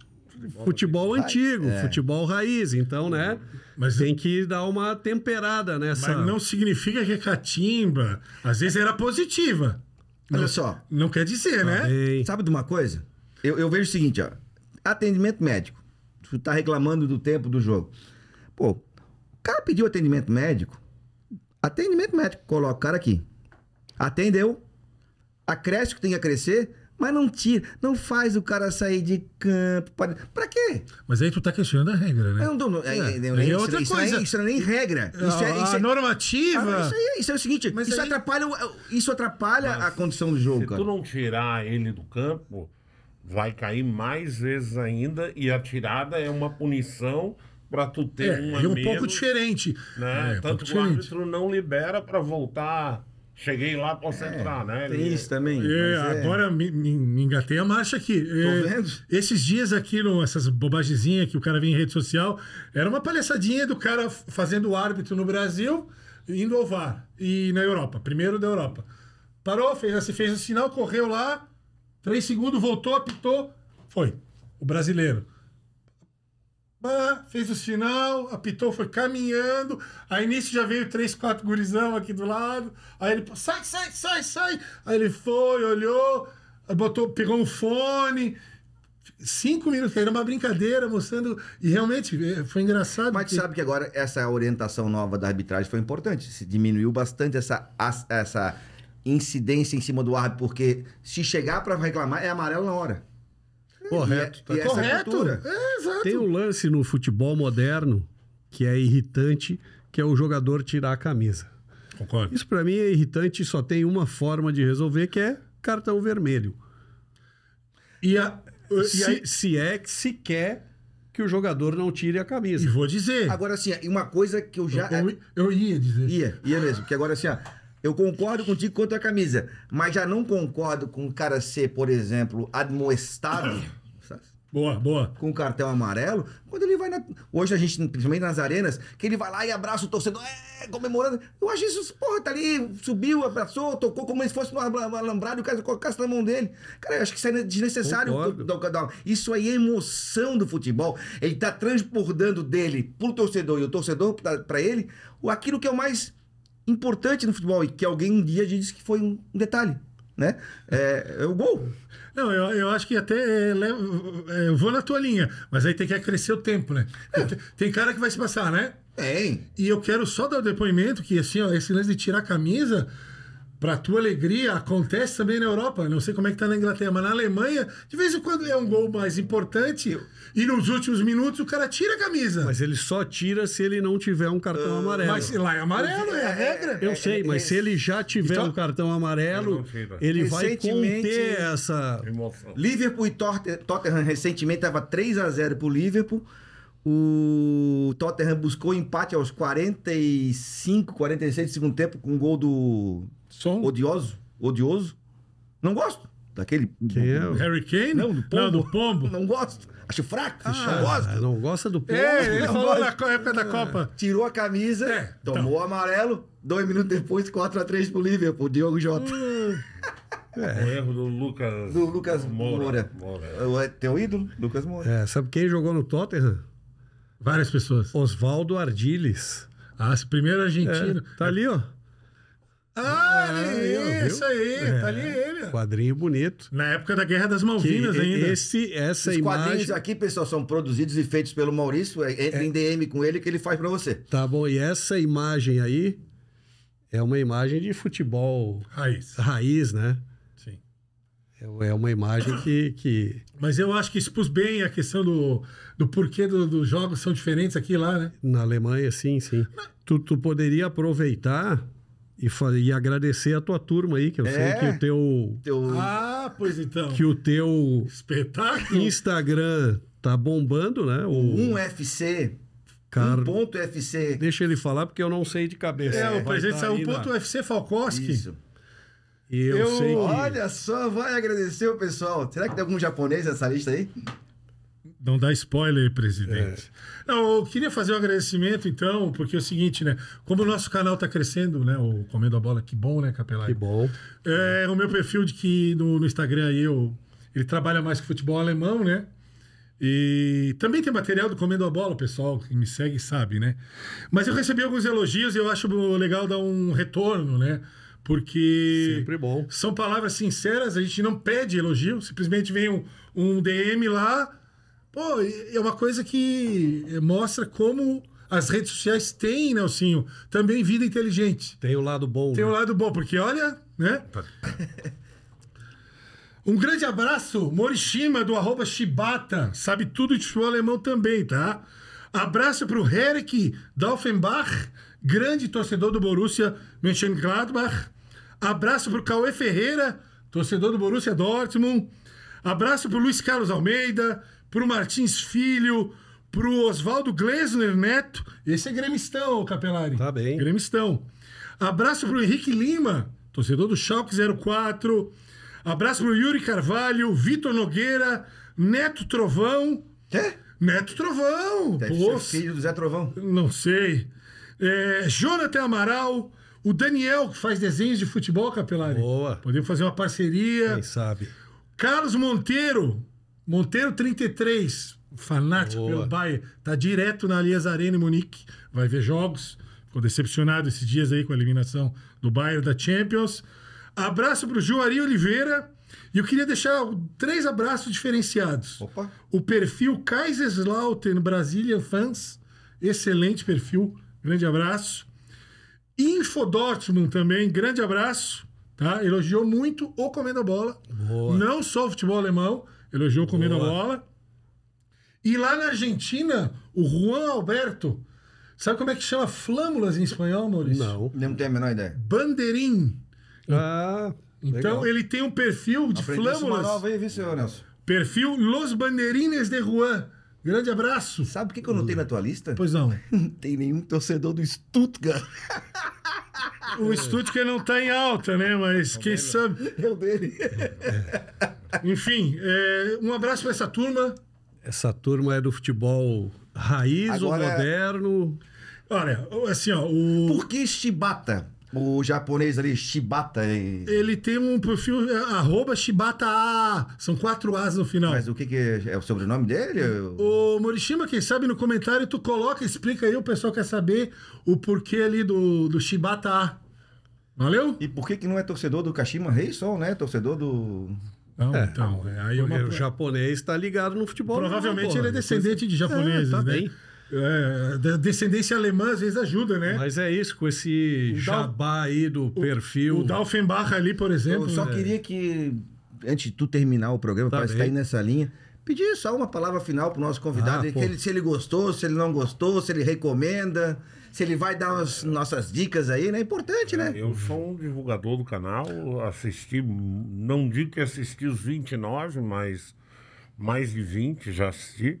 futebol, antigo, é. futebol raiz, então, né? Mas tem que dar uma temperada nessa. Mas não significa que a é catimba às vezes era positiva. Olha não, só. Não quer dizer, né? Sabe de uma coisa? Eu, eu, vejo o seguinte, ó. Atendimento médico. Tu tá reclamando do tempo do jogo. Pô, o cara pediu atendimento médico. Atendimento médico, coloca o cara aqui. Atendeu, acresce o que tem que crescer, mas não tira, não faz o cara sair de campo. Pra, pra quê? Mas aí tu tá questionando a regra, né? não, não, é, é, é, é outra isso, é- coisa. Isso não é nem regra. Ah, isso é, isso é, normativa. Ah, isso, é, isso é o seguinte, mas isso, aí... atrapalha, isso atrapalha mas a condição do jogo, se cara. tu não tirar ele do campo, vai cair mais vezes ainda e a tirada é uma punição para tu ter é, uma né? é um pouco diferente. Né? É, Tanto que o árbitro não libera para voltar Cheguei lá posso é, entrar, né? Tem isso também. É, é- agora é... me, me, engatei a marcha aqui. Tô é, vendo. Esses dias aqui, no, essas bobagezinhas que o cara vem em rede social, era uma palhaçadinha do cara fazendo árbitro no Brasil, indo ao VAR. E na Europa, primeiro da Europa. Parou, fez, assim, fez o sinal, correu lá, três segundos, voltou, apitou, foi. O brasileiro fez o sinal, apitou, foi caminhando. Aí nisso já veio três, quatro gurizão aqui do lado. Aí ele, sai, sai, sai, sai. Aí ele foi, olhou, botou, pegou um fone. Cinco minutos, era uma brincadeira, mostrando. E realmente é, foi engraçado. Mas porque... sabe que agora essa orientação nova da arbitragem foi importante. Se diminuiu bastante essa, essa incidência em cima do árbitro, porque se chegar para reclamar, é amarelo na hora. Correto. É, tá. E, Correto. É, exato. Tem um lance no futebol moderno que é irritante, que é o jogador tirar a camisa. Concordo. Isso para mim é irritante e só tem uma forma de resolver, que é cartão vermelho. E, a, se, aí... se é que se quer que o jogador não tire a camisa. E vou dizer. Agora, assim, uma coisa que eu já. Eu, eu, ia dizer. Ia, ia mesmo. Porque agora, assim, ó, eu concordo contigo quanto a camisa, mas já não concordo com o cara ser, por exemplo, admoestado. Boa, boa. Com o cartão amarelo, quando ele vai na... Hoje a gente, principalmente nas arenas, que ele vai lá e abraça o torcedor, é, comemorando. Eu acho isso, porra, tá ali, subiu, abraçou, tocou como se fosse um alambrado e o cara colocasse na mão dele. Cara, eu acho que isso é desnecessário. Então, então, isso aí é emoção do futebol. Ele tá transbordando dele pro torcedor e o torcedor para ele aquilo que é o mais importante no futebol e que alguém um dia disse que foi um detalhe né? É, é o gol. Não, eu, eu acho que até é, é eu vou na tua linha, mas aí tem que crescer o tempo, né? É. Tem, tem cara que vai se passar, né? Tem. E eu quero só dar o depoimento que, assim, ó, esse lance de tirar a camisa, para tua alegria, acontece também na Europa. Não sei como é que tá na Inglaterra, mas na Alemanha, de vez em quando é um gol mais importante e nos últimos minutos o cara tira a camisa. Mas ele só tira se ele não tiver um cartão uh, amarelo. Mas lá é amarelo, é a é, regra. É, eu é, sei, mas se ele já então, tiver então, um cartão amarelo, ele vai conter essa emoção. Liverpool e Tottenham recentemente tava 3 a 0 pro Liverpool. O Tottenham buscou empate aos 45, 46 do segundo tempo com um gol do Som. Odioso. Odioso. Não gosto. Daquele. Que é? Harry Kane? Não, do pombo. Não, do pombo. não gosto. Acho fraco. Ah, não gosta, Não gosta do é, pombo. É, ele falou na época da Copa. É. Tirou a camisa, é, tomou então. o então. amarelo. Dois minutos depois, 4x3 pro Liverpool, Diogo Jota. Hum. É. O erro do Lucas, do Lucas Moura. Moura. Moura. É teu ídolo, Lucas Moura. É, sabe quem jogou no Tottenham? Várias pessoas. Oswaldo Ardiles. Ah, esse primeiro argentino. É, tá ali, ó. Ah, é, eu, isso aí, tá é, tá ali ele. Quadrinho bonito. Na época da Guerra das Malvinas que, ainda. Esse, essa Os imagem... quadrinhos aqui, pessoal, são produzidos e feitos pelo Maurício. É, Entre é. em DM com ele que ele faz para você. Tá bom, e essa imagem aí é uma imagem de futebol... Raiz. Raiz, né? Sim. É, é uma imagem que, que... Mas eu acho que expus bem a questão do, do porquê dos do jogos são diferentes aqui e lá, né? Na Alemanha, sim, sim. Mas... Tu, tu poderia aproveitar e, e agradecer a tua turma aí, que eu é. sei que é. o teu, teu. Ah, pois então. Que o teu. Espetáculo! Instagram tá bombando, né? O... Um UFC. Car... Um Deixa ele falar, porque eu não sei de cabeça. É, o tá presidente tá é ponto na... Falkowski. Isso. Eu, eu sei que... Olha só, vai agradecer o pessoal. Será que tem algum japonês nessa lista aí? Não dá spoiler, presidente. É. Não, eu queria fazer um agradecimento, então, porque é o seguinte, né? Como o nosso canal está crescendo, né? O Comendo a Bola, que bom, né, Capelari? Que bom. É, é, o meu perfil de que no, no Instagram aí eu. Ele trabalha mais com futebol alemão, né? E também tem material do Comendo a Bola, o pessoal que me segue sabe, né? Mas eu recebi alguns elogios e eu acho legal dar um retorno, né? porque Sempre bom. são palavras sinceras, a gente não pede elogio, simplesmente vem um, um DM lá, Pô, é uma coisa que mostra como as redes sociais têm, Nelsinho, também vida inteligente. Tem o lado bom. Tem né? o lado bom, porque olha, né? Um grande abraço, Morishima, do arroba Shibata. Sabe tudo de futebol alemão também, tá? Abraço pro Heric daufenbach, grande torcedor do Borussia Mönchengladbach. Abraço pro Cauê Ferreira, torcedor do Borussia Dortmund. Abraço pro Luiz Carlos Almeida, pro Martins Filho, pro Oswaldo Glesner Neto. Esse é gremistão, Capelari. Tá bem. Gremistão. Abraço pro Henrique Lima, torcedor do Schalke 04. Abraço pro Yuri Carvalho, Vitor Nogueira, Neto Trovão. Quê? Neto Trovão. Deve ser filho do Zé Trovão. Não sei. É, Jonathan Amaral, o Daniel, que faz desenhos de futebol, Capelari. Boa. Podemos fazer uma parceria. Quem sabe. Carlos Monteiro, Monteiro 33, fanático Boa. pelo Bayern, tá direto na Allianz Arena em Munique, vai ver jogos. Ficou decepcionado esses dias aí com a eliminação do Bayern da Champions. Abraço pro Juari Oliveira. E eu queria deixar três abraços diferenciados. Opa. O perfil Kaiserslautern Brazilian Fans, excelente perfil, grande abraço. Info Dortmund também, grande abraço, tá? Elogiou muito o Comenda Bola, Boa. não só o futebol alemão, Elogiou comendo a bola. E lá na Argentina, o Juan Alberto. Sabe como é que chama flâmulas em espanhol, Maurício? Não. Não tenho a menor ideia. Banderim. Ah. Então legal. ele tem um perfil de Aprendi flâmulas. Nova aí, viu, senhor Nelson? Perfil Los banderines de Juan. Grande abraço. Sabe o que, que eu não tenho na tua lista? Pois não. não tem nenhum torcedor do Stuttgart. o Stuttgart não tá em alta, né? Mas quem é sabe. É o dele. Enfim, é, um abraço para essa turma. Essa turma é do futebol raiz Agora ou é- moderno? É... Olha, assim, ó. O... Por que Shibata? O japonês ali, Shibata. Hein? Ele tem um perfil, é, arroba Shibata A. São quatro As no final. Mas o que, que é, é o sobrenome dele? O Morishima, quem sabe no comentário tu coloca, explica aí, o pessoal quer saber o porquê ali do, do Shibata A. Valeu? E por que, que não é torcedor do Kashima Reis né? Torcedor do é, então, é, aí é uma... O japonês está ligado no futebol. Provavelmente não, né? ele é né? descendente de é, japoneses, é, tá né? Bem. É, descendência alemã às vezes ajuda, né? Mas é isso, com esse jabá aí do o, perfil. O Dalfenbach ali, por exemplo. Eu só é. queria que, antes de tu terminar o programa, tá para estar tá aí nessa linha, pedir só uma palavra final para o nosso convidado, ah, ele, se ele gostou, se ele não gostou, se ele recomenda se ele vai dar as nossas dicas aí, né? É importante, né? É, eu sou um divulgador do canal, assisti, não digo que assisti os 29, mas mais de 20 já assisti.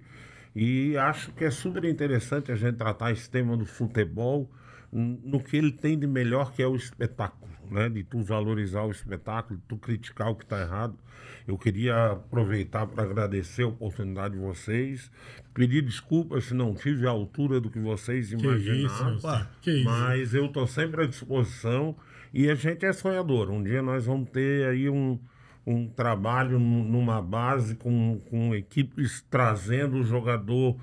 E acho que é super interessante a gente tratar esse tema do futebol no que ele tem de melhor, que é o espetáculo, né? De tu valorizar o espetáculo, de tu criticar o que está errado. Eu queria aproveitar para agradecer a oportunidade de vocês, pedir desculpas se não tive a altura do que vocês imaginavam, mas eu estou sempre à disposição e a gente é sonhador. Um dia nós vamos ter aí um, um trabalho numa base com, com equipes trazendo o jogador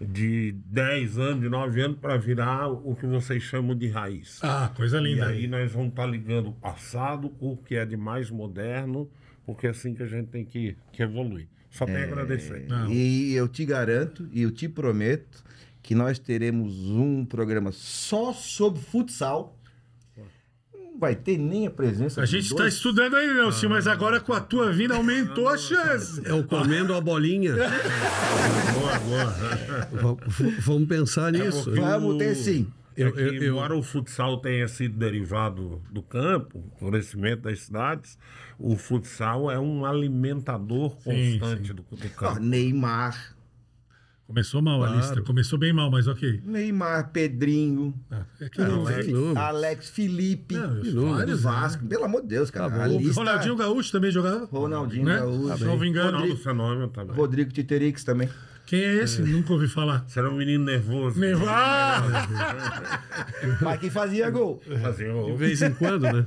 de 10 anos, de 9 anos, para virar o que vocês chamam de raiz. Ah, coisa linda. E aí, nós vamos estar tá ligando o passado, o que é de mais moderno, porque é assim que a gente tem que, que evoluir. Só pega é, agradecer. Não. E eu te garanto, e eu te prometo, que nós teremos um programa só sobre futsal vai ter nem a presença. A gente está estudando aí, não ah, mas agora com a tua vinda aumentou não, a chance. É o comendo a bolinha. boa, boa. Vamos pensar nisso. Vamos ter sim. Eu, é que, eu, eu, embora o futsal tenha sido derivado do campo, o crescimento das cidades, o futsal é um alimentador constante sim. Do, do, campo. Neymar. Começou mal claro. a lista, começou bem mal, mas ok. Neymar, Pedrinho, ah, é que Alex, é Alex, Felipe, vários Vasco, pelo amor de Deus, cara. Tá lista... Ronaldinho Gaúcho também jogava? Ronaldinho né? Gaúcho. Tá Salvo engano, Rodrigo, Fenômeno também. Rodrigo Titerix também. Quem é esse? É. Nunca ouvi falar. Você era um menino nervoso. Nervoso. Ah! Mas quem fazia gol. É. Fazia gol. De vez em quando, né?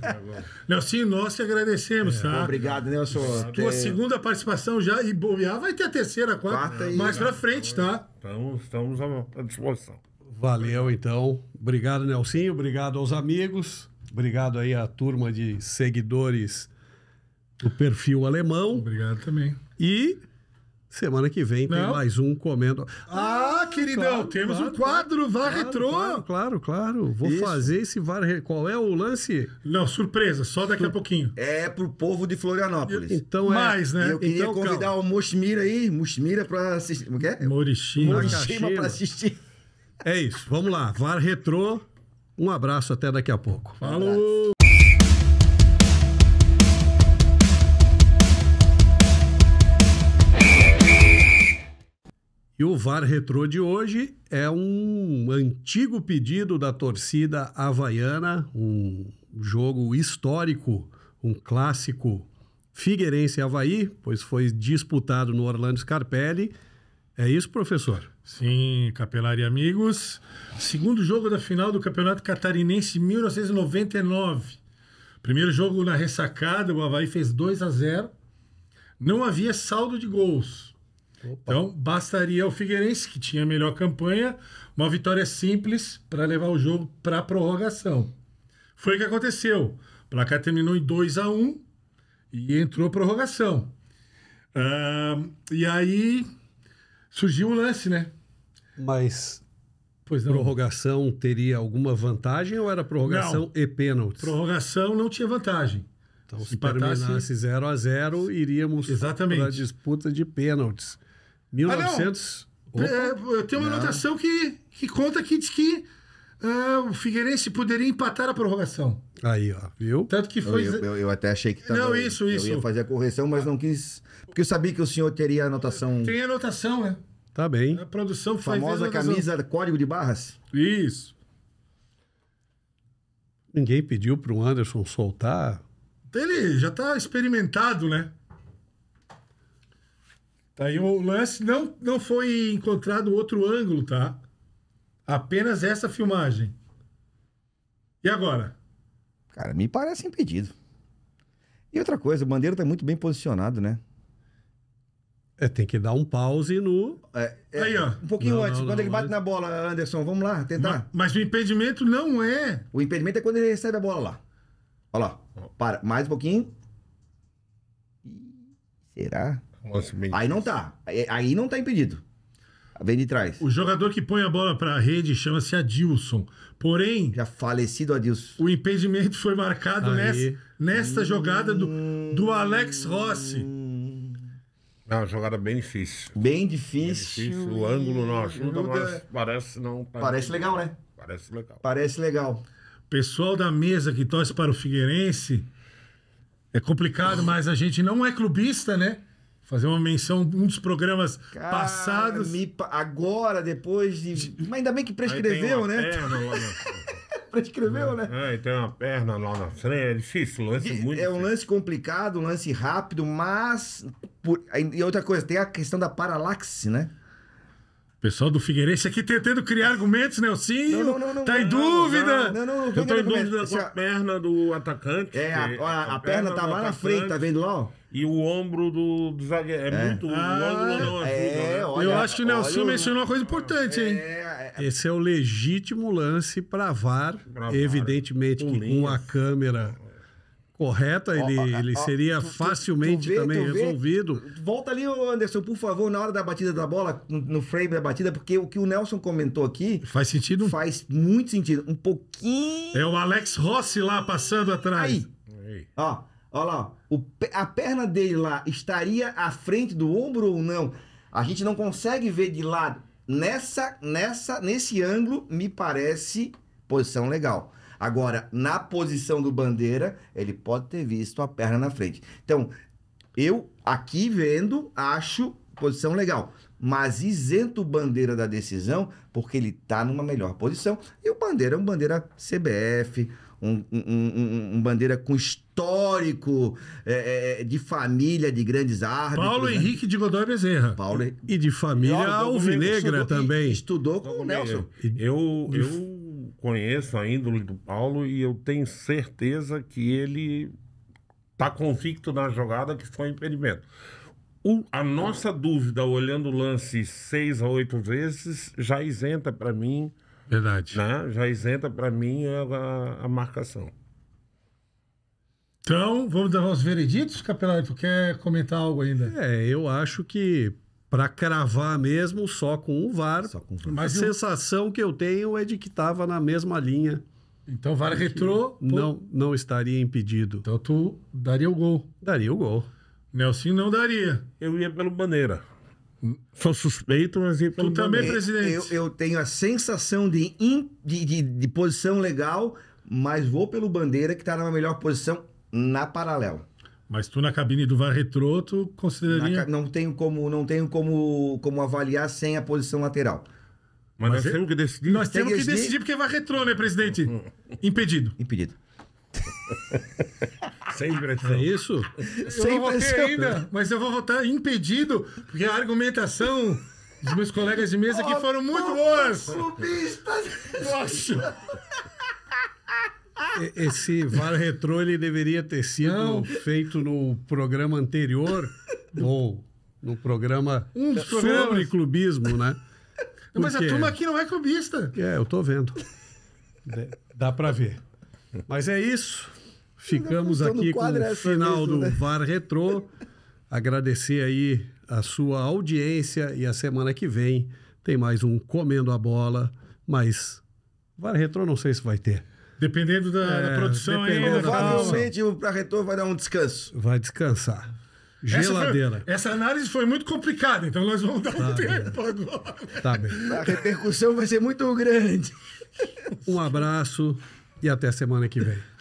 Nelson, nós te agradecemos, é. tá? Obrigado, Nelson. Tua segunda participação já e bobear vai ter a terceira, a quarta, quarta mais né? pra frente, tá? Estamos, estamos à disposição. Valeu, então. Obrigado, Nelsinho. Obrigado aos amigos. Obrigado aí à turma de seguidores do perfil alemão. Obrigado também. E Semana que vem tem mais um comendo. Ah, ah queridão, claro, temos claro, um quadro VAR claro, Retrô. Claro, claro, claro. Vou Isso. fazer esse VAR Qual é o lance? Não, surpresa, só daqui Sur... a pouquinho. É pro povo de Florianópolis. então é. Mais, né? Eu queria então, convidar calma. o Moshmira aí, Moshmira pra assistir. Como quê? é? é? Morishima. Morishima pra assistir. É isso, vamos lá. VAR Retrô. Um abraço, até daqui a pouco. Falou! E o VAR Retrô de hoje é um antigo pedido da torcida havaiana, um jogo histórico, um clássico Figueirense Havaí, pois foi disputado no Orlando Scarpelli. É isso, professor? Sim, Capelari amigos. Segundo jogo da final do Campeonato Catarinense 1999. Primeiro jogo na ressacada, o Havaí fez 2 a 0. Não havia saldo de gols. Opa. Então, bastaria o Figueirense, que tinha a melhor campanha, uma vitória simples para levar o jogo para a prorrogação. Foi o que aconteceu. O placar terminou em 2 a 1 um, e entrou a prorrogação. Uh, e aí surgiu o lance, né? Mas Pois não. Prorrogação teria alguma vantagem ou era prorrogação não. e pênalti? Prorrogação não tinha vantagem. Então, se, se terminasse 0 a 0 iríamos para a disputa de pênaltis. 1900? Ah, é, tem uma não. anotação que, que conta que diz que uh, o Figueirense poderia empatar a prorrogação. Aí, ó, viu? Tanto que foi. Eu, eu, eu até achei que tava, Não, isso, isso. Eu ia fazer a correção, mas não quis. Porque eu sabia que o senhor teria anotação. Tem anotação, né? Tá bem. A produção foi. Famosa camisa código de barras? Isso. Ninguém pediu para o Anderson soltar. Ele já está experimentado, né? Tá aí o lance. Não, não foi encontrado outro ângulo, tá? Apenas essa filmagem. E agora? Cara, me parece impedido. E outra coisa, o Bandeira tá muito bem posicionado, né? É, tem que dar um pause no. É, é, aí, ó. Um pouquinho não, antes, não, quando é não, ele bate mas... na bola, Anderson, vamos lá, tentar. Mas, mas, o impedimento não é. O impedimento é quando ele recebe a bola lá. Olha lá. Para, mais um pouquinho. Será? Nossa, aí não tá. É, aí não tá impedido. Vem de trás. O jogador que põe a bola para a rede chama-se Adilson. Porém. Já falecido Adilson. O impedimento foi marcado nessa, nesta jogada do, do Alex Rossi. É uma jogada bem difícil. Bem difícil. Bem difícil. O ângulo não ajuda, mas é- parece não. Tá parece legal, né? Parece legal. Parece legal. Pessoal da mesa que torce para o Figueirense. É complicado, mas a gente não é clubista, né? Fazer uma menção um dos programas Cara, passados. Me, agora, depois de. Mas ainda bem que né? prescreveu, né? Na... prescreveu, é. né? É, e tem uma perna lá na frente. É difícil, lance muito. É um lance complicado, um lance rápido, mas. Por... E outra coisa, tem a questão da paralaxe, né? O pessoal do Figueirense aqui tentando criar argumentos, Nelsinho. Né? Não, não, não, tá em dúvida. Não, não, não. Eu tô em dúvida com a é- perna do atacante. É, a, é, a, a perna, perna tá lá na frente, tá vendo lá, ó? E o ombro do, do zagueiro. É, é, muito. Ah, o não ajuda. É, né? olha, Eu acho que o Nelson mencionou uma coisa importante, hein? É, é Esse é o legítimo lance para VAR. Pra evidentemente, com a câmera correta, ele, ó, ó, ele seria tu, facilmente tu, vê, também resolvido. Vê, volta ali, Anderson, por favor, na hora da batida da bola, no, frame da batida, porque o que o Nelson comentou aqui. Faz sentido? Faz muito sentido. Um pouquinho. É o Alex Rossi lá passando atrás. Aí. Ó, ó lá. O, a perna dele lá estaria à frente do ombro ou não? A gente não consegue ver de lado. Nessa, nessa, nesse ângulo, me parece posição legal. Agora, na posição do Bandeira, ele pode ter visto a perna na frente. Então, eu aqui vendo, acho posição legal. Mas isento o Bandeira da decisão, porque ele está numa melhor posição. E o Bandeira é um Bandeira CBF, um, um, um, um Bandeira com histórico é, é, é, de família de grandes árbitros. Paulo né? Henrique de Godoy Bezerra. Paulo... E de família alvinegra também. Estudou com o Nelson. eu, eu conheço a índole do Paulo e eu tenho certeza que ele está convicto na jogada que foi impedimento. O, a nossa dúvida, olhando o lance seis a oito vezes, já isenta para mim. Verdade. Né? Já isenta para mim a, a, marcação. Então, vamos dar nossos vereditos, Capelari? Tu quer comentar algo ainda? É, eu acho que para cravar mesmo só com o VAR. Com o VAR. Mas a sensação que eu tenho é de que estava na mesma linha. Então o VAR retrô. Não, não estaria impedido. Então tu daria o gol. Daria o gol. Nelson não daria. Eu ia pelo bandeira. Sou suspeito, mas ia pelo Tu também, bandeira. presidente. Eu, eu, tenho a sensação de, in... de, de, de posição legal, mas vou pelo bandeira que está na melhor posição na paralela. Mas tu na cabine do VAR tu consideraria... Ca... Não tenho, como, não tenho como, como avaliar sem a posição lateral. Mas, Mas nós é- temos que decidir. Nós temos que decidir porque vai retrô, né, presidente? Uhum. Impedido. Impedido. Sem pressão. É isso? Sem eu pressão. ainda, mas eu vou votar impedido, porque a argumentação dos meus colegas de mesa aqui foram muito boas. Clubistas! Nossa! Esse VAR retrô ele deveria ter sido não. feito no programa anterior ou no programa um sobre clubismo, né? mas a turma aqui não é clubista. É, eu tô vendo. Dá para ver. Mas é isso. Ficamos aqui com o é final mesmo, do né? VAR Retrô. Agradecer aí a sua audiência e a semana que vem tem mais um Comendo a Bola, mas VAR Retrô não sei se vai ter. Dependendo da, é, da produção dependendo da Provavelmente o retorno vai dar um descanso. Vai descansar. Geladeira. Essa, foi, essa, análise foi muito complicada, então nós vamos dar tá um bem. tempo agora. Tá bem. A repercussão vai ser muito grande. Um abraço e até semana que vem.